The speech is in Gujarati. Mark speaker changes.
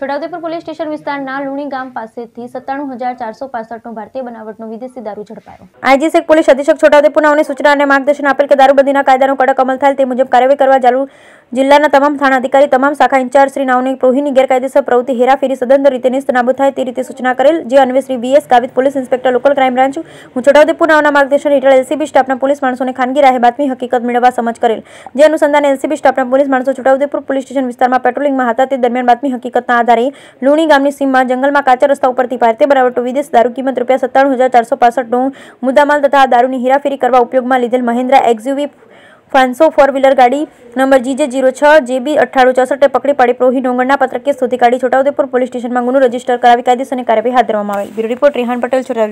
Speaker 1: छोटाउदेपुर पुलिस स्टेशन विस्तार ना लुणीगाम પાસેથી 97465 નો ભારતીય બનાવટનો વિદેશી દારૂ ઝડપાયો
Speaker 2: આજીસેક પોલીસ અધિષક છોટાઉદેપુને સૂચના અને માર્ગદર્શન આપેલ કે દારૂબંધીના કાયદાનો કડક અમલ થાય તે મુજબ કાર્યવાહી કરવા જાણું જિલ્લાના તમામ थाना अधिकारी તમામ શાખા ઇન્ચાર્જ શ્રી નાવની પ્રોહીની ગેરકાયદેસર પ્રવૃત્તિ હેરાફેરી સદંતર રીતે નિ スタ બત થાય તે રીતે સૂચના કરેલ જેઅનવે Shri VS કાવિત police inspector local crime branch હું છોટાઉદેપુના માર્ગદર્શન ઇટલ એસસીબી સ્ટાફના પોલીસ માણસોને ખાનગી રહે બાતમી હકીકત મેળવા સમજી કરેલ જે અનુસંધાનને એસસીબી સ્ટાફના પોલીસ માણસો છોટાઉદેપુર પોલીસ સ્ટેશન વિસ્તારમાં પેટ્રોલિંગમાં હતા તે દરમિયાન બાતમી હકીકત દારે લુણી ગામની સીમમાં જંગલમાં કાચા રસ્તા ઉપરથી ભારતે બરાબર તો વિદેશ દારૂ કિંમત ₹97465 નું મુદ્દામાલ તથા દારૂની હિરાફેરી કરવા ઉપયોગમાં લીધેલ મહિન્દ્રા એક્ઝુવી ફાંસો ફોર વ્હીલર ગાડી નંબર GJ06 JB9866 એ પકડી પાડી પ્રોહી નોંગણના પત્રક્ય સોતી ગાડી છોટાઉદેપુર પોલીસ સ્ટેશનમાં ગુનો રજીસ્ટર કરાવી કાયદેસરની કાર્યવાહી હાથ ધરવામાં આવેલ બ્યુરો રિપોર્ટ રિહાન પટેલ છોરા